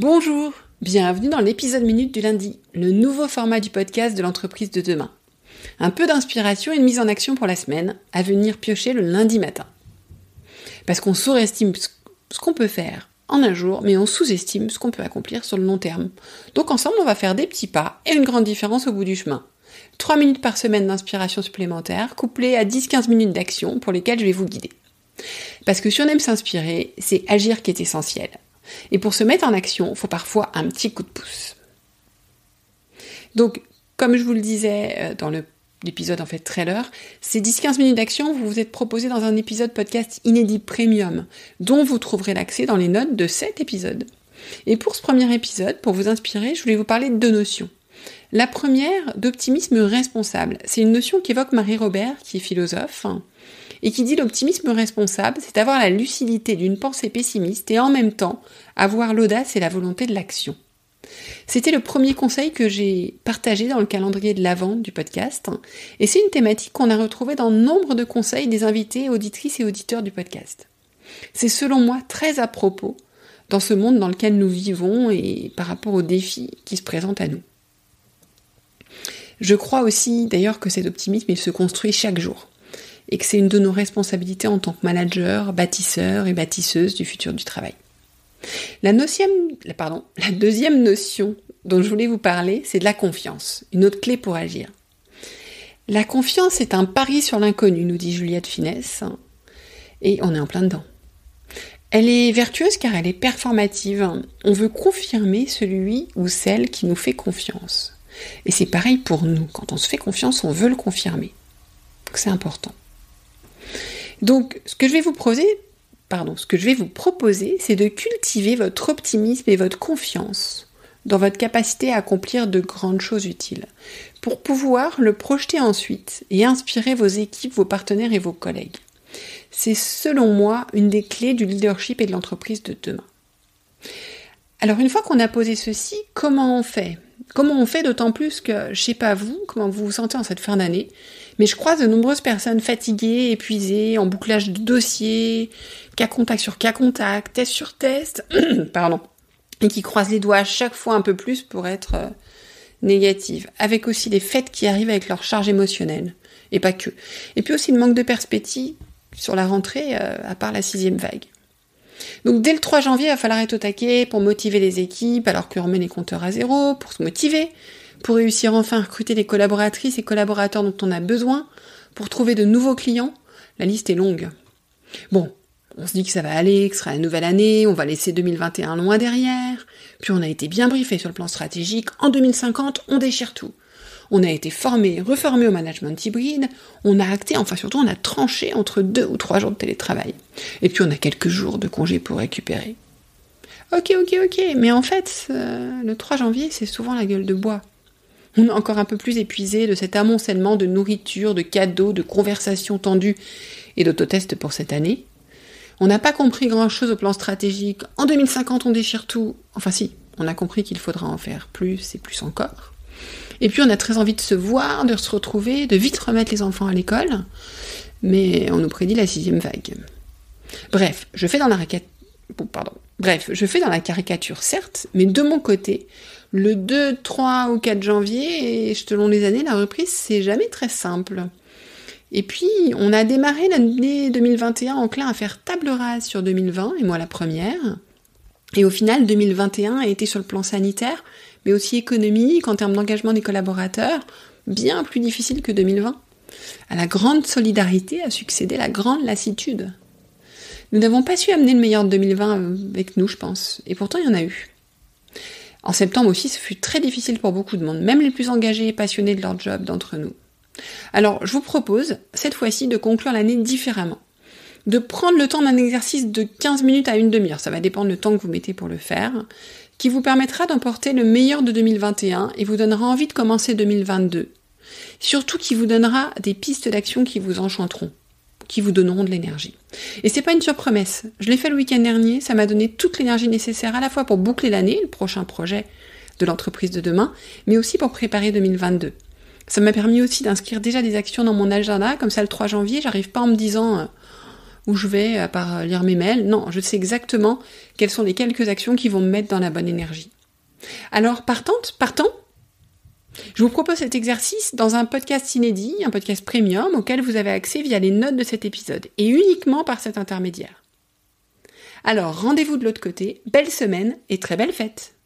Bonjour, bienvenue dans l'épisode minute du lundi, le nouveau format du podcast de l'entreprise de demain. Un peu d'inspiration et une mise en action pour la semaine, à venir piocher le lundi matin. Parce qu'on surestime ce qu'on peut faire en un jour, mais on sous-estime ce qu'on peut accomplir sur le long terme. Donc ensemble, on va faire des petits pas et une grande différence au bout du chemin. 3 minutes par semaine d'inspiration supplémentaire, couplées à 10-15 minutes d'action pour lesquelles je vais vous guider. Parce que si on aime s'inspirer, c'est agir qui est essentiel. Et pour se mettre en action, il faut parfois un petit coup de pouce. Donc, comme je vous le disais euh, dans l'épisode en fait trailer, ces 10-15 minutes d'action vous vous êtes proposées dans un épisode podcast inédit premium, dont vous trouverez l'accès dans les notes de cet épisode. Et pour ce premier épisode, pour vous inspirer, je voulais vous parler de deux notions. La première, d'optimisme responsable. C'est une notion qu'évoque Marie Robert, qui est philosophe, hein, et qui dit l'optimisme responsable, c'est avoir la lucidité d'une pensée pessimiste et en même temps avoir l'audace et la volonté de l'action. C'était le premier conseil que j'ai partagé dans le calendrier de l'avant du podcast, hein, et c'est une thématique qu'on a retrouvée dans nombre de conseils des invités, auditrices et auditeurs du podcast. C'est selon moi très à propos dans ce monde dans lequel nous vivons et par rapport aux défis qui se présentent à nous. Je crois aussi d'ailleurs que cet optimisme il se construit chaque jour et que c'est une de nos responsabilités en tant que manager, bâtisseur et bâtisseuse du futur du travail. La, la deuxième notion dont je voulais vous parler, c'est de la confiance, une autre clé pour agir. La confiance est un pari sur l'inconnu, nous dit Juliette Finesse, et on est en plein dedans. Elle est vertueuse car elle est performative. On veut confirmer celui ou celle qui nous fait confiance. Et c'est pareil pour nous. Quand on se fait confiance, on veut le confirmer. Donc c'est important. Donc, ce que je vais vous proposer, pardon, ce que je vais vous proposer, c'est de cultiver votre optimisme et votre confiance dans votre capacité à accomplir de grandes choses utiles, pour pouvoir le projeter ensuite et inspirer vos équipes, vos partenaires et vos collègues. C'est selon moi une des clés du leadership et de l'entreprise de demain. Alors une fois qu'on a posé ceci, comment on fait Comment on fait d'autant plus que, je ne sais pas vous, comment vous vous sentez en cette fin d'année, mais je croise de nombreuses personnes fatiguées, épuisées, en bouclage de dossiers, cas contact sur cas contact, test sur test, pardon, et qui croisent les doigts à chaque fois un peu plus pour être euh, négatives. Avec aussi des fêtes qui arrivent avec leur charge émotionnelle, et pas que. Et puis aussi le manque de perspective sur la rentrée, euh, à part la sixième vague. Donc dès le 3 janvier, il va falloir être au taquet pour motiver les équipes, alors que remet les compteurs à zéro, pour se motiver, pour réussir enfin à recruter les collaboratrices et collaborateurs dont on a besoin, pour trouver de nouveaux clients. La liste est longue. Bon, on se dit que ça va aller, que ce sera la nouvelle année, on va laisser 2021 loin derrière. Puis on a été bien briefé sur le plan stratégique. En 2050, on déchire tout. On a été formé, reformé au management hybride. On a acté, enfin surtout, on a tranché entre deux ou trois jours de télétravail. Et puis on a quelques jours de congé pour récupérer. Ok, ok, ok, mais en fait, euh, le 3 janvier, c'est souvent la gueule de bois on est encore un peu plus épuisé de cet amoncellement de nourriture, de cadeaux, de conversations tendues et d'autotests pour cette année. On n'a pas compris grand-chose au plan stratégique. En 2050, on déchire tout. Enfin si, on a compris qu'il faudra en faire plus et plus encore. Et puis on a très envie de se voir, de se retrouver, de vite remettre les enfants à l'école. Mais on nous prédit la sixième vague. Bref, je fais dans la raquette Bon, pardon. Bref, je fais dans la caricature, certes, mais de mon côté, le 2, 3 ou 4 janvier, et selon les années, la reprise, c'est jamais très simple. Et puis, on a démarré l'année 2021 enclin à faire table rase sur 2020, et moi la première. Et au final, 2021 a été sur le plan sanitaire, mais aussi économique, en termes d'engagement des collaborateurs, bien plus difficile que 2020. À la grande solidarité a succédé la grande lassitude. Nous n'avons pas su amener le meilleur de 2020 euh, avec nous, je pense. Et pourtant, il y en a eu. En septembre aussi, ce fut très difficile pour beaucoup de monde, même les plus engagés et passionnés de leur job d'entre nous. Alors, je vous propose, cette fois-ci, de conclure l'année différemment. De prendre le temps d'un exercice de 15 minutes à une demi-heure, ça va dépendre le temps que vous mettez pour le faire, qui vous permettra d'emporter le meilleur de 2021 et vous donnera envie de commencer 2022. Surtout qui vous donnera des pistes d'action qui vous enchanteront qui vous donneront de l'énergie. Et c'est pas une surpromesse. Je l'ai fait le week-end dernier, ça m'a donné toute l'énergie nécessaire à la fois pour boucler l'année, le prochain projet de l'entreprise de demain, mais aussi pour préparer 2022. Ça m'a permis aussi d'inscrire déjà des actions dans mon agenda, comme ça le 3 janvier, j'arrive pas en me disant euh, où je vais à part euh, lire mes mails. Non, je sais exactement quelles sont les quelques actions qui vont me mettre dans la bonne énergie. Alors partante, partant, je vous propose cet exercice dans un podcast inédit, un podcast premium auquel vous avez accès via les notes de cet épisode et uniquement par cet intermédiaire. Alors rendez-vous de l'autre côté, belle semaine et très belle fête